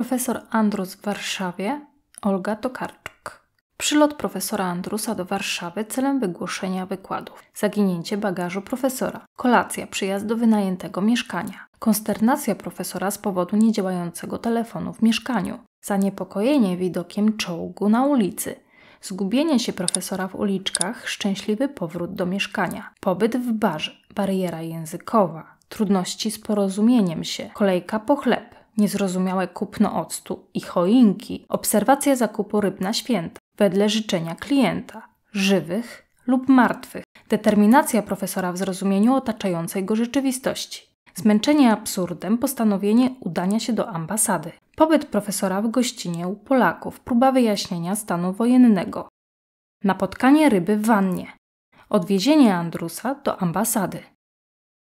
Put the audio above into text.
Profesor Andrus w Warszawie, Olga Tokarczuk. Przylot profesora Andrusa do Warszawy celem wygłoszenia wykładów. Zaginięcie bagażu profesora. Kolacja, przyjazd do wynajętego mieszkania. Konsternacja profesora z powodu niedziałającego telefonu w mieszkaniu. Zaniepokojenie widokiem czołgu na ulicy. Zgubienie się profesora w uliczkach, szczęśliwy powrót do mieszkania. Pobyt w barze, bariera językowa. Trudności z porozumieniem się, kolejka po chleb niezrozumiałe kupno octu i choinki, obserwacja zakupu ryb na święta, wedle życzenia klienta, żywych lub martwych, determinacja profesora w zrozumieniu otaczającej go rzeczywistości, zmęczenie absurdem, postanowienie udania się do ambasady, pobyt profesora w gościnie u Polaków, próba wyjaśnienia stanu wojennego, napotkanie ryby w wannie, odwiezienie Andrusa do ambasady.